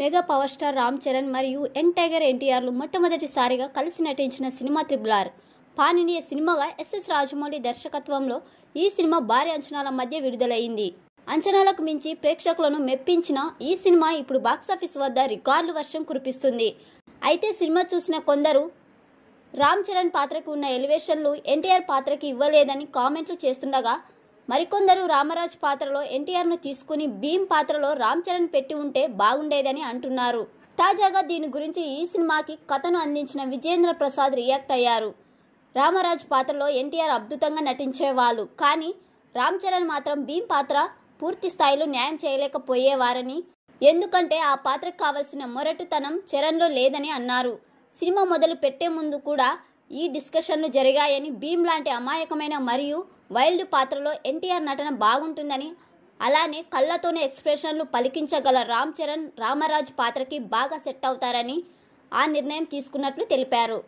mega power star Ram Charan మరియు young tiger ఎన్టీఆర్లు మొట్టమొదటిసారిగా కలిసి నటించిన సినిమా త్రిబుల్ ఆర్ పాన్ సినిమాగా ఎస్ఎస్ రాజమౌళి దర్శకత్వంలో ఈ సినిమా భారీ అంచనాల మధ్య విడుదలైంది అంచనాలకు మించి ప్రేక్షకులను మెప్పించిన ఈ సినిమా ఇప్పుడు బాక్సాఫీస్ వద్ద రికార్డులు వర్షం కురిపిస్తుంది అయితే సినిమా చూసిన కొందరు రామ్ చరణ్ పాత్రకు ఉన్న ఎలివేషన్లు ఎన్టీఆర్ పాత్రకి ఇవ్వలేదని కామెంట్లు చేస్తుండగా మరికొందరు రామరాజ్ పాత్రలో ఎన్టీఆర్ను తీసుకుని భీమ్ పాత్రలో రామ్ చరణ్ పెట్టి ఉంటే బాగుండేదని అంటున్నారు తాజాగా దీని గురించి ఈ సినిమాకి కథను అందించిన విజేంద్ర ప్రసాద్ రియాక్ట్ అయ్యారు రామరాజ్ పాత్రలో ఎన్టీఆర్ అద్భుతంగా నటించేవాళ్ళు కానీ రామ్ చరణ్ మాత్రం భీమ్ పాత్ర పూర్తి స్థాయిలో న్యాయం చేయలేకపోయేవారని ఎందుకంటే ఆ పాత్రకు కావలసిన మొరటుతనం చరణ్లో లేదని అన్నారు సినిమా మొదలు పెట్టే ముందు కూడా ఈ డిస్కషన్లు జరిగాయని భీమ్ లాంటి అమాయకమైన మరియు వైల్డ్ పాత్రలో ఎన్టీఆర్ నటన బాగుంటుందని అలానే కళ్ళతోనే ఎక్స్ప్రెషన్లు పలికించగల రామ్ చరణ్ రామరాజ్ పాత్రకి బాగా సెట్ అవుతారని ఆ నిర్ణయం తీసుకున్నట్లు తెలిపారు